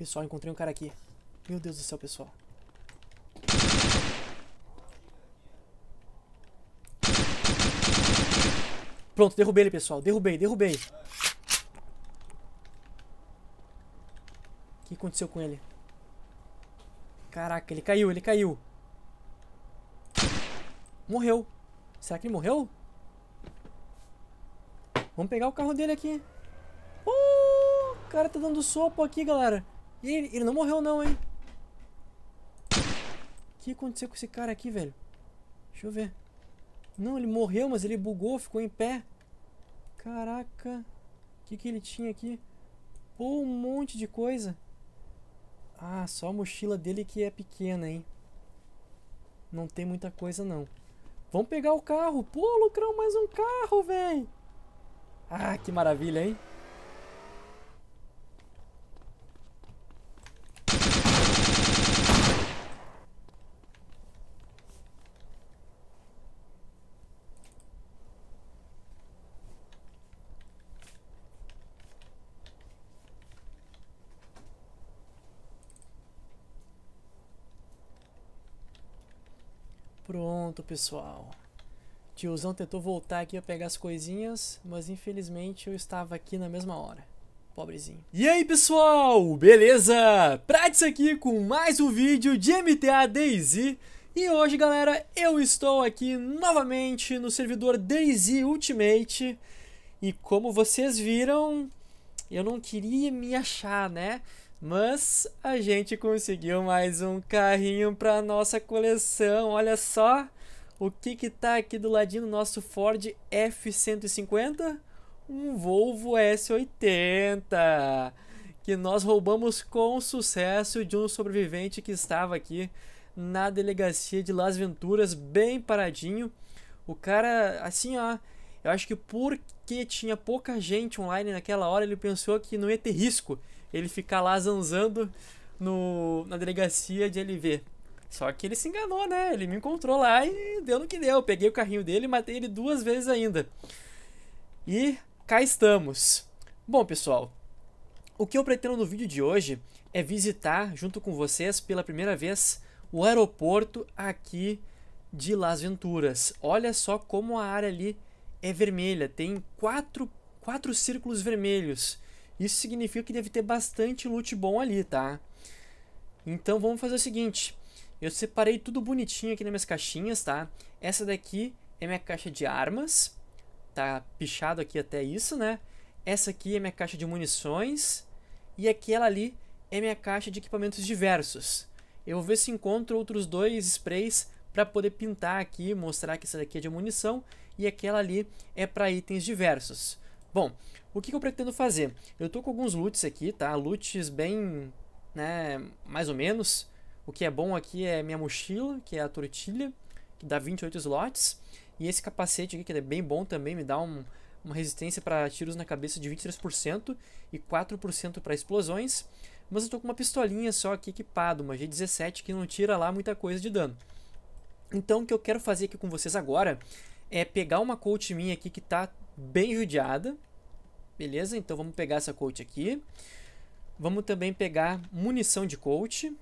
Pessoal, encontrei um cara aqui. Meu Deus do céu, pessoal. Pronto, derrubei ele, pessoal. Derrubei, derrubei. O que aconteceu com ele? Caraca, ele caiu, ele caiu. Morreu. Será que ele morreu? Vamos pegar o carro dele aqui. Uh, o cara tá dando sopa aqui, galera. E ele, ele não morreu não, hein? O que aconteceu com esse cara aqui, velho? Deixa eu ver. Não, ele morreu, mas ele bugou, ficou em pé. Caraca. O que, que ele tinha aqui? Pô, um monte de coisa. Ah, só a mochila dele que é pequena, hein? Não tem muita coisa, não. Vamos pegar o carro. Pô, Lucrão, mais um carro, velho. Ah, que maravilha, hein? Pronto, pessoal. Tiozão tentou voltar aqui a pegar as coisinhas, mas infelizmente eu estava aqui na mesma hora. Pobrezinho. E aí, pessoal? Beleza? Prats aqui com mais um vídeo de MTA Daisy. E hoje, galera, eu estou aqui novamente no servidor Daisy Ultimate. E como vocês viram, eu não queria me achar, né? Mas a gente conseguiu mais um carrinho para nossa coleção. Olha só o que que tá aqui do ladinho do nosso Ford F150, um Volvo S80, que nós roubamos com sucesso de um sobrevivente que estava aqui na delegacia de Las Venturas, bem paradinho. O cara, assim, ó, eu acho que porque tinha pouca gente online naquela hora, ele pensou que não ia ter risco ele ficar lá zanzando no, na delegacia de LV. Só que ele se enganou, né? Ele me encontrou lá e deu no que deu. Eu peguei o carrinho dele e matei ele duas vezes ainda. E cá estamos. Bom, pessoal, o que eu pretendo no vídeo de hoje é visitar junto com vocês pela primeira vez o aeroporto aqui de Las Venturas. Olha só como a área ali é vermelha, tem quatro, quatro círculos vermelhos. Isso significa que deve ter bastante loot bom ali, tá? Então vamos fazer o seguinte. Eu separei tudo bonitinho aqui nas minhas caixinhas, tá? Essa daqui é minha caixa de armas. Tá pichado aqui até isso, né? Essa aqui é minha caixa de munições. E aquela ali é minha caixa de equipamentos diversos. Eu vou ver se encontro outros dois sprays para poder pintar aqui, mostrar que essa daqui é de munição e aquela ali é para itens diversos. Bom, o que, que eu pretendo fazer? Eu estou com alguns lutes aqui, tá? Lutes bem, né, mais ou menos. O que é bom aqui é minha mochila, que é a tortilha, que dá 28 slots. E esse capacete aqui, que é bem bom também, me dá um, uma resistência para tiros na cabeça de 23% e 4% para explosões. Mas eu estou com uma pistolinha só aqui equipada, uma G17, que não tira lá muita coisa de dano. Então o que eu quero fazer aqui com vocês agora é pegar uma coach minha aqui que está bem judiada. Beleza? Então vamos pegar essa coach aqui. Vamos também pegar munição de coach.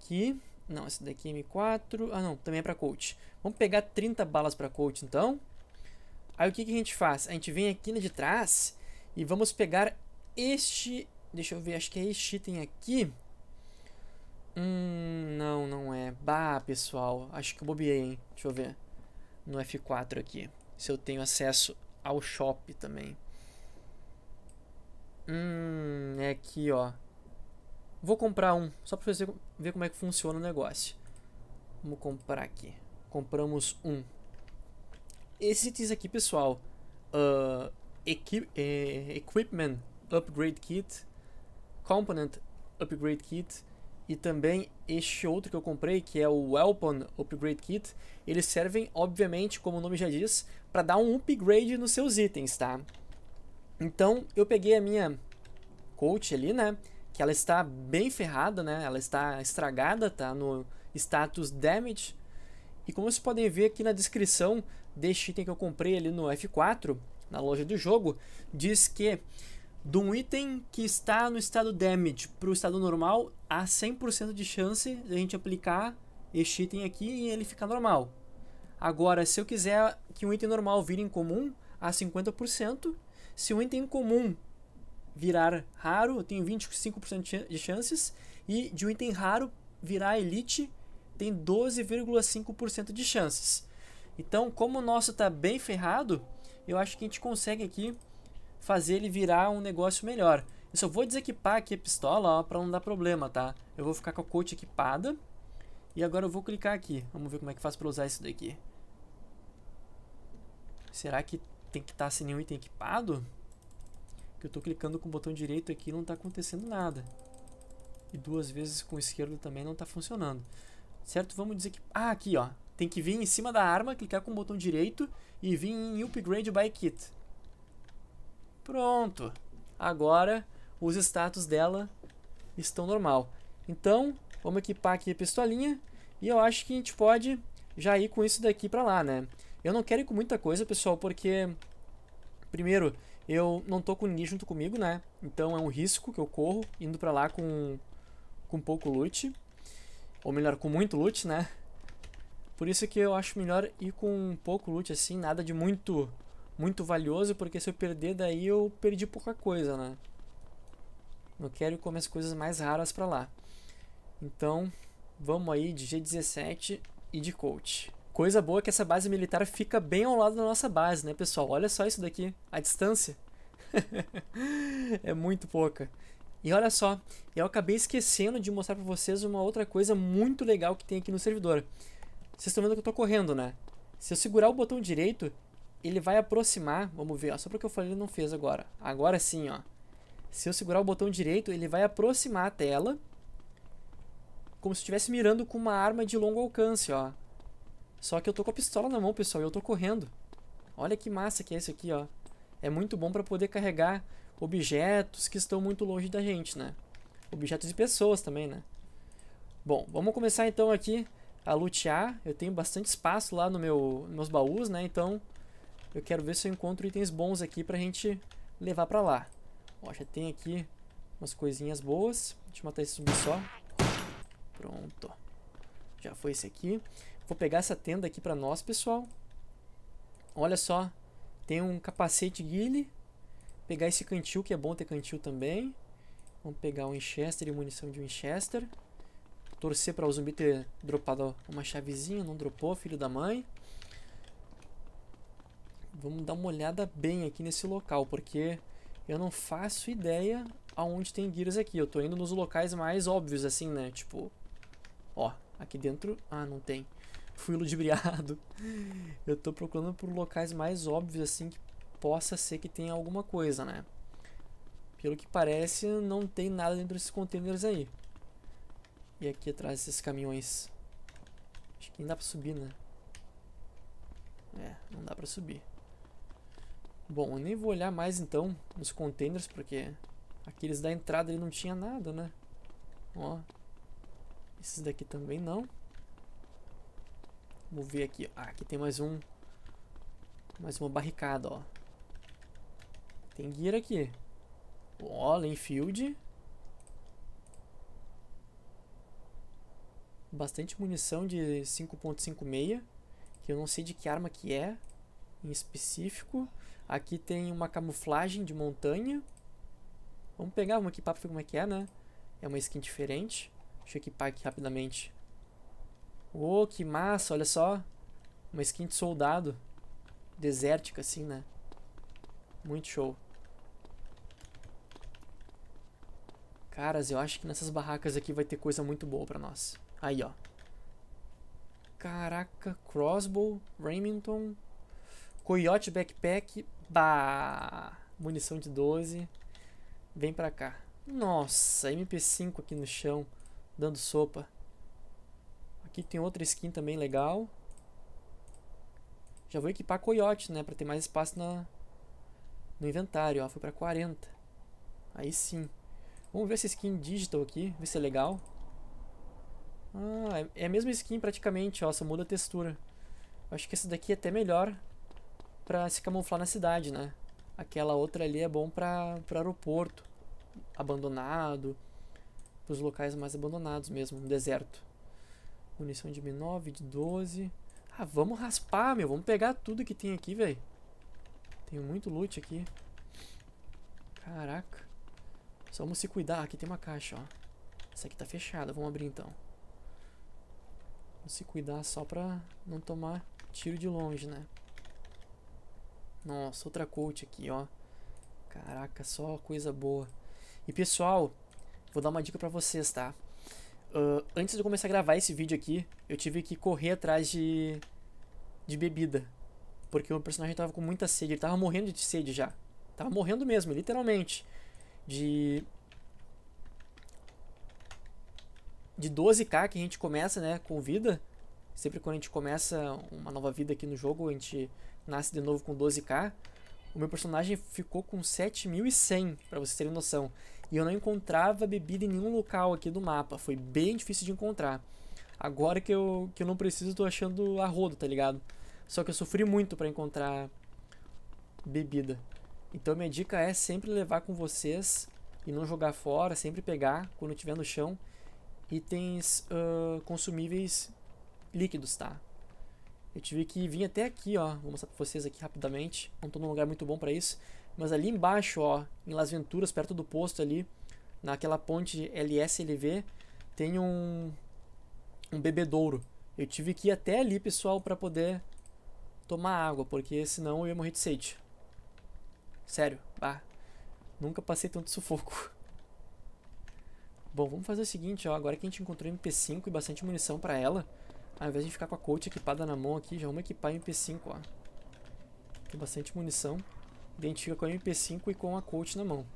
Que... Não, essa daqui é M4. Ah, não. Também é para coach. Vamos pegar 30 balas para coach, então. Aí o que, que a gente faz? A gente vem aqui na de trás e vamos pegar este... Deixa eu ver, acho que é este item aqui. Hum, não, não é. Bah, pessoal, acho que eu bobiei, hein? Deixa eu ver. No F4 aqui. Se eu tenho acesso ao shopping também. Hum, é aqui, ó. Vou comprar um, só pra você ver como é que funciona o negócio. Vamos comprar aqui. Compramos um. Esse itens aqui, pessoal. Uh, equi eh, equipment Upgrade Kit. Component Upgrade Kit e também este outro que eu comprei, que é o Weapon Upgrade Kit, eles servem, obviamente, como o nome já diz, para dar um upgrade nos seus itens, tá? Então, eu peguei a minha coach ali, né? Que ela está bem ferrada, né? Ela está estragada, tá? No status damage. E como vocês podem ver aqui na descrição deste item que eu comprei ali no F4, na loja do jogo, diz que de um item que está no estado damage para o estado normal, há 100% de chance de a gente aplicar este item aqui e ele ficar normal. Agora, se eu quiser que um item normal vire comum há 50%. Se um item comum virar raro, eu tenho 25% de chances. E de um item raro virar elite, tem 12,5% de chances. Então, como o nosso está bem ferrado, eu acho que a gente consegue aqui fazer ele virar um negócio melhor. Eu só vou desequipar aqui a pistola, ó, não dar problema, tá? Eu vou ficar com a coach equipada. E agora eu vou clicar aqui. Vamos ver como é que faz para usar isso daqui. Será que tem que estar tá sem nenhum item equipado? Que eu tô clicando com o botão direito aqui e não tá acontecendo nada. E duas vezes com o esquerdo também não tá funcionando. Certo? Vamos desequipar. Ah, aqui, ó. Tem que vir em cima da arma, clicar com o botão direito e vir em Upgrade by Kit. Pronto. Agora os status dela estão normal. Então, vamos equipar aqui a pistolinha. E eu acho que a gente pode já ir com isso daqui pra lá, né? Eu não quero ir com muita coisa, pessoal, porque... Primeiro, eu não tô com ninguém junto comigo, né? Então é um risco que eu corro indo pra lá com, com pouco loot. Ou melhor, com muito loot, né? Por isso que eu acho melhor ir com pouco loot, assim, nada de muito muito valioso, porque se eu perder daí eu perdi pouca coisa, né? não quero comer as coisas mais raras para lá. Então, vamos aí de G17 e de coach. Coisa boa é que essa base militar fica bem ao lado da nossa base, né, pessoal? Olha só isso daqui, a distância. é muito pouca. E olha só, eu acabei esquecendo de mostrar para vocês uma outra coisa muito legal que tem aqui no servidor. Vocês estão vendo que eu tô correndo, né? Se eu segurar o botão direito, ele vai aproximar, vamos ver, ó, só porque eu falei ele não fez agora. Agora sim, ó. Se eu segurar o botão direito, ele vai aproximar a tela, como se estivesse mirando com uma arma de longo alcance, ó. Só que eu tô com a pistola na mão, pessoal, e eu tô correndo. Olha que massa que é isso aqui, ó. É muito bom para poder carregar objetos que estão muito longe da gente, né? Objetos e pessoas também, né? Bom, vamos começar então aqui a lutear. Eu tenho bastante espaço lá no meu, nos meus baús, né? Então, eu quero ver se eu encontro itens bons aqui pra gente levar pra lá. Ó, já tem aqui umas coisinhas boas. Deixa eu matar esse zumbi só. Pronto. Já foi esse aqui. Vou pegar essa tenda aqui pra nós, pessoal. Olha só. Tem um capacete guile. Pegar esse cantil, que é bom ter cantil também. Vamos pegar o Winchester e munição de Winchester. Torcer para o zumbi ter dropado uma chavezinha. Não dropou, filho da mãe. Vamos dar uma olhada bem aqui nesse local, porque eu não faço ideia aonde tem Gears aqui. Eu tô indo nos locais mais óbvios, assim, né? Tipo, ó, aqui dentro... Ah, não tem. Fui ludibriado. Eu tô procurando por locais mais óbvios, assim, que possa ser que tenha alguma coisa, né? Pelo que parece, não tem nada dentro desses containers aí. E aqui atrás desses caminhões. Acho que nem dá pra subir, né? É, não dá pra subir. Bom, eu nem vou olhar mais então nos containers, porque aqueles da entrada ele não tinha nada, né? Ó. Esses daqui também não. Vamos ver aqui. Ah, aqui tem mais um. Mais uma barricada, ó. Tem gear aqui. Ó, field Bastante munição de 5.56. Que eu não sei de que arma que é. Em específico. Aqui tem uma camuflagem de montanha. Vamos pegar, uma equipar pra ver como é que é, né? É uma skin diferente. Deixa eu equipar aqui rapidamente. Oh, que massa, olha só. Uma skin de soldado. Desértica, assim, né? Muito show. Caras, eu acho que nessas barracas aqui vai ter coisa muito boa pra nós. Aí, ó. Caraca, crossbow, Remington, Coyote Backpack. Bah! Munição de 12. Vem pra cá. Nossa, MP5 aqui no chão. Dando sopa. Aqui tem outra skin também legal. Já vou equipar Coyote, né? Pra ter mais espaço na, no inventário. Ó, foi pra 40. Aí sim. Vamos ver essa skin digital aqui. Ver se é legal. Ah, é, é a mesma skin praticamente, ó. Só muda a textura. Acho que essa daqui é até melhor para se camuflar na cidade, né? Aquela outra ali é bom para para aeroporto, abandonado, para os locais mais abandonados mesmo, no deserto. Munição de M9, de 12. Ah, vamos raspar, meu. Vamos pegar tudo que tem aqui, velho. Tem muito loot aqui. Caraca. Só vamos se cuidar. Aqui tem uma caixa, ó. Essa aqui tá fechada. Vamos abrir então. Vamos se cuidar só pra não tomar tiro de longe, né? Nossa, outra coach aqui, ó. Caraca, só coisa boa. E pessoal, vou dar uma dica pra vocês, tá? Uh, antes de começar a gravar esse vídeo aqui, eu tive que correr atrás de, de bebida. Porque o personagem tava com muita sede, ele tava morrendo de sede já. Tava morrendo mesmo, literalmente. De. De 12k que a gente começa, né, com vida, Sempre quando a gente começa uma nova vida aqui no jogo, a gente nasce de novo com 12k. O meu personagem ficou com 7100, para vocês terem noção. E eu não encontrava bebida em nenhum local aqui do mapa. Foi bem difícil de encontrar. Agora que eu, que eu não preciso, tô achando a rodo, tá ligado? Só que eu sofri muito para encontrar bebida. Então minha dica é sempre levar com vocês e não jogar fora, sempre pegar quando estiver no chão itens uh, consumíveis líquidos, tá? Eu tive que vir até aqui, ó. Vou mostrar pra vocês aqui rapidamente. Não tô num lugar muito bom pra isso. Mas ali embaixo, ó, em Las Venturas, perto do posto ali, naquela ponte LSLV, tem um, um bebedouro. Eu tive que ir até ali, pessoal, pra poder tomar água, porque senão eu ia morrer de sede. Sério, bah. Nunca passei tanto sufoco. Bom, vamos fazer o seguinte, ó. Agora que a gente encontrou MP5 e bastante munição pra ela... Ao invés de ficar com a coach equipada na mão aqui, já vamos equipar a MP5, ó. Tem bastante munição. Identifica com a MP5 e com a coach na mão.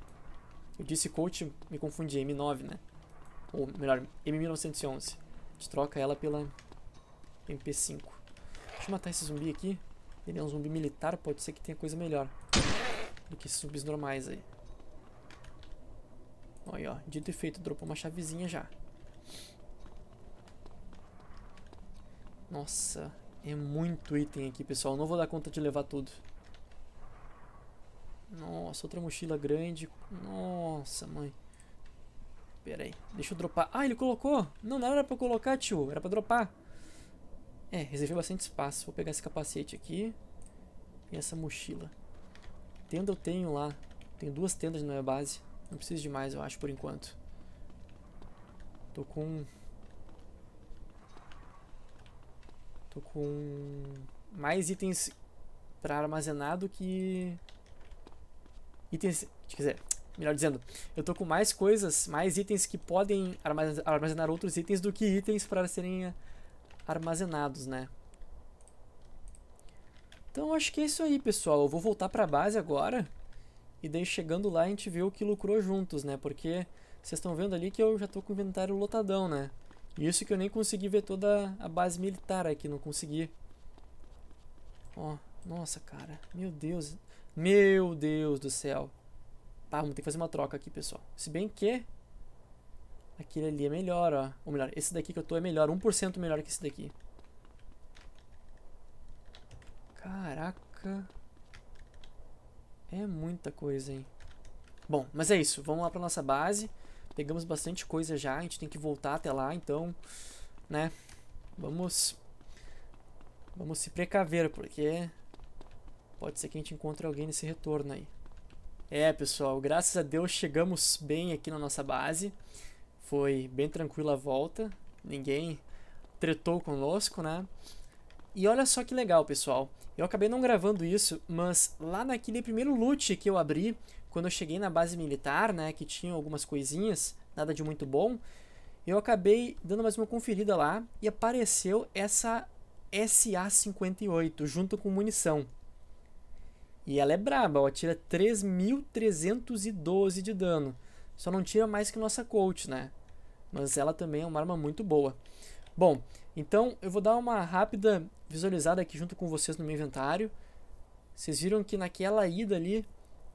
Eu disse coach, me confundi, M9, né? Ou melhor, M1911. A gente troca ela pela MP5. Deixa eu matar esse zumbi aqui. Ele é um zumbi militar, pode ser que tenha coisa melhor do que esses zumbis normais aí. Olha, ó, dito e feito, dropou uma chavezinha já. Nossa, é muito item aqui, pessoal. Não vou dar conta de levar tudo. Nossa, outra mochila grande. Nossa, mãe. Pera aí, deixa eu dropar. Ah, ele colocou! Não, não era pra colocar, tio. Era pra dropar. É, reservei bastante espaço. Vou pegar esse capacete aqui. E essa mochila. Tenda eu tenho lá. Tenho duas tendas na minha base. Não preciso de mais, eu acho, por enquanto. Tô com Tô com mais itens para armazenar do que itens, quer dizer, melhor dizendo, eu tô com mais coisas, mais itens que podem armazenar outros itens do que itens para serem armazenados, né? Então acho que é isso aí, pessoal. Eu vou voltar para a base agora e daí chegando lá a gente vê o que lucrou juntos, né? Porque vocês estão vendo ali que eu já tô com o inventário lotadão, né? Isso que eu nem consegui ver toda a base militar aqui, não consegui. Ó, nossa, cara. Meu Deus. Meu Deus do céu. Tá, vamos ter que fazer uma troca aqui, pessoal. Se bem que... Aquele ali é melhor, ó. Ou melhor, esse daqui que eu tô é melhor. 1% melhor que esse daqui. Caraca. É muita coisa, hein. Bom, mas é isso. Vamos lá pra nossa base. Pegamos bastante coisa já, a gente tem que voltar até lá, então, né? Vamos vamos se precaver, porque pode ser que a gente encontre alguém nesse retorno aí. É, pessoal, graças a Deus chegamos bem aqui na nossa base. Foi bem tranquila a volta, ninguém tretou conosco, né? E olha só que legal, pessoal. Eu acabei não gravando isso, mas lá naquele primeiro loot que eu abri, quando eu cheguei na base militar, né, que tinha algumas coisinhas, nada de muito bom, eu acabei dando mais uma conferida lá e apareceu essa SA-58 junto com munição. E ela é braba, ela tira 3.312 de dano. Só não tira mais que nossa Colt, né? Mas ela também é uma arma muito boa. Bom, então eu vou dar uma rápida visualizada aqui junto com vocês no meu inventário. Vocês viram que naquela ida ali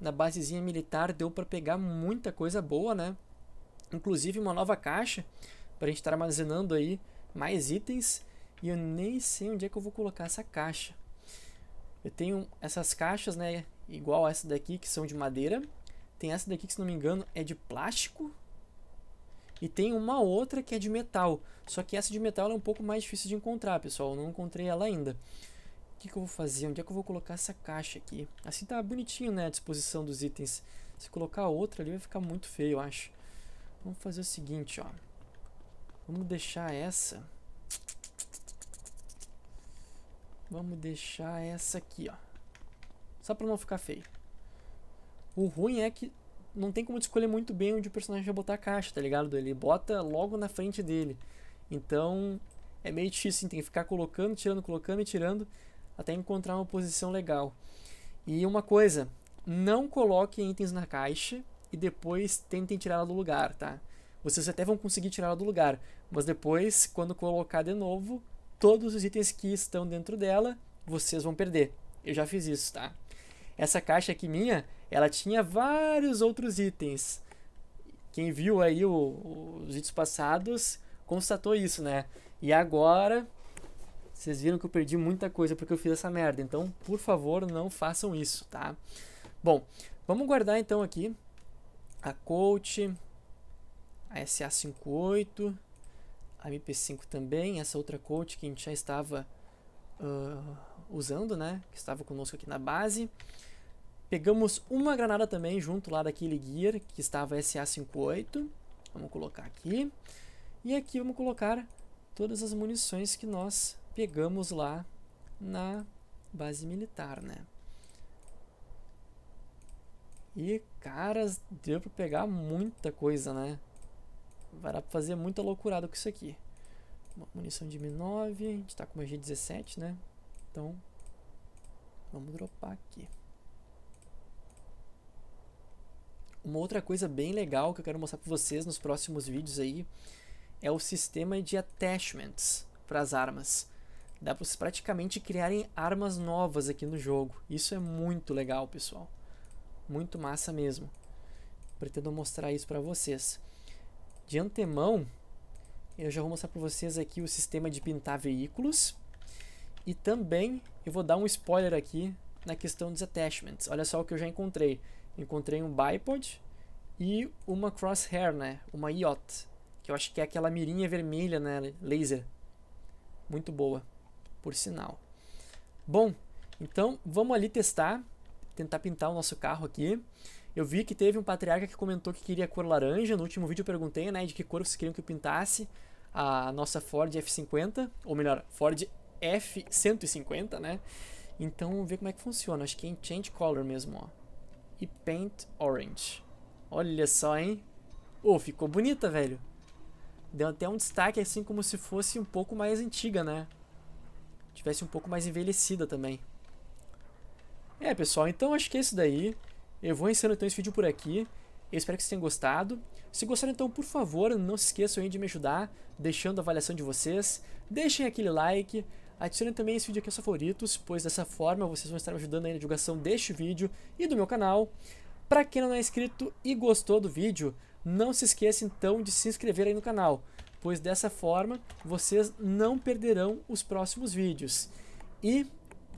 na basezinha militar deu para pegar muita coisa boa, né? Inclusive uma nova caixa para a gente estar tá armazenando aí mais itens. E eu nem sei onde é que eu vou colocar essa caixa. Eu tenho essas caixas, né? Igual essa daqui, que são de madeira. Tem essa daqui, que se não me engano, é de plástico. E tem uma outra que é de metal. Só que essa de metal é um pouco mais difícil de encontrar, pessoal. Eu não encontrei ela ainda que, que eu vou fazer? Onde é que eu vou colocar essa caixa aqui? Assim tá bonitinho, né? A disposição dos itens. Se colocar outra ali vai ficar muito feio, eu acho. Vamos fazer o seguinte, ó. Vamos deixar essa. Vamos deixar essa aqui, ó. Só pra não ficar feio. O ruim é que não tem como escolher muito bem onde o personagem vai botar a caixa, tá ligado? Ele bota logo na frente dele. Então, é meio difícil, assim, tem que ficar colocando, tirando, colocando e tirando até encontrar uma posição legal. E uma coisa, não coloque itens na caixa e depois tentem tirá-la do lugar, tá? Vocês até vão conseguir tirá-la do lugar, mas depois, quando colocar de novo, todos os itens que estão dentro dela, vocês vão perder. Eu já fiz isso, tá? Essa caixa aqui minha, ela tinha vários outros itens. Quem viu aí o, os itens passados constatou isso, né? E agora vocês viram que eu perdi muita coisa porque eu fiz essa merda. Então, por favor, não façam isso, tá? Bom, vamos guardar então aqui a Coach, a SA58, a MP5 também, essa outra Coach que a gente já estava uh, usando, né? Que estava conosco aqui na base. Pegamos uma granada também junto lá daquele gear que estava SA58. Vamos colocar aqui. E aqui vamos colocar todas as munições que nós pegamos lá na base militar, né? E, caras, deu pra pegar muita coisa, né? Vai dar pra fazer muita loucurada com isso aqui. Uma munição de M9, a gente tá com uma G17, né? Então, vamos dropar aqui. Uma outra coisa bem legal que eu quero mostrar para vocês nos próximos vídeos aí é o sistema de attachments para as armas. Dá para vocês praticamente criarem armas novas aqui no jogo. Isso é muito legal, pessoal. Muito massa mesmo. Pretendo mostrar isso para vocês. De antemão, eu já vou mostrar para vocês aqui o sistema de pintar veículos. E também eu vou dar um spoiler aqui na questão dos attachments. Olha só o que eu já encontrei. Encontrei um bipod e uma crosshair, né? Uma yacht, que eu acho que é aquela mirinha vermelha, né? Laser. Muito boa por sinal. Bom, então vamos ali testar, tentar pintar o nosso carro aqui. Eu vi que teve um patriarca que comentou que queria cor laranja. No último vídeo eu perguntei, né, de que cor vocês queriam que eu pintasse a nossa Ford F50, ou melhor, Ford F150, né? Então, vamos ver como é que funciona. Acho que é Change Color mesmo, ó. E Paint Orange. Olha só, hein? Oh, ficou bonita, velho. Deu até um destaque, assim, como se fosse um pouco mais antiga, né? tivesse um pouco mais envelhecida também. É, pessoal, então acho que é isso daí. Eu vou encerrando então esse vídeo por aqui. Eu espero que vocês tenham gostado. Se gostaram, então, por favor, não se esqueçam de me ajudar, deixando a avaliação de vocês. Deixem aquele like. Adicionem também esse vídeo aqui aos favoritos, pois dessa forma vocês vão estar me ajudando aí na divulgação deste vídeo e do meu canal. Para quem não é inscrito e gostou do vídeo, não se esqueça então de se inscrever aí no canal pois dessa forma vocês não perderão os próximos vídeos. E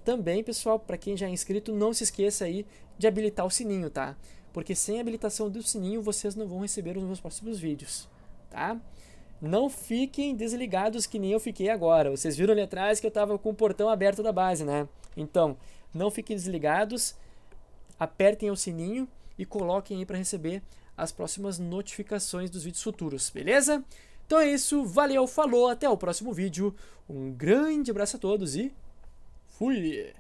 também, pessoal, para quem já é inscrito, não se esqueça aí de habilitar o sininho, tá? Porque sem habilitação do sininho vocês não vão receber os meus próximos vídeos, tá? Não fiquem desligados que nem eu fiquei agora. Vocês viram ali atrás que eu estava com o portão aberto da base, né? Então, não fiquem desligados, apertem o sininho e coloquem aí para receber as próximas notificações dos vídeos futuros, beleza? Então é isso, valeu, falou, até o próximo vídeo. Um grande abraço a todos e fui!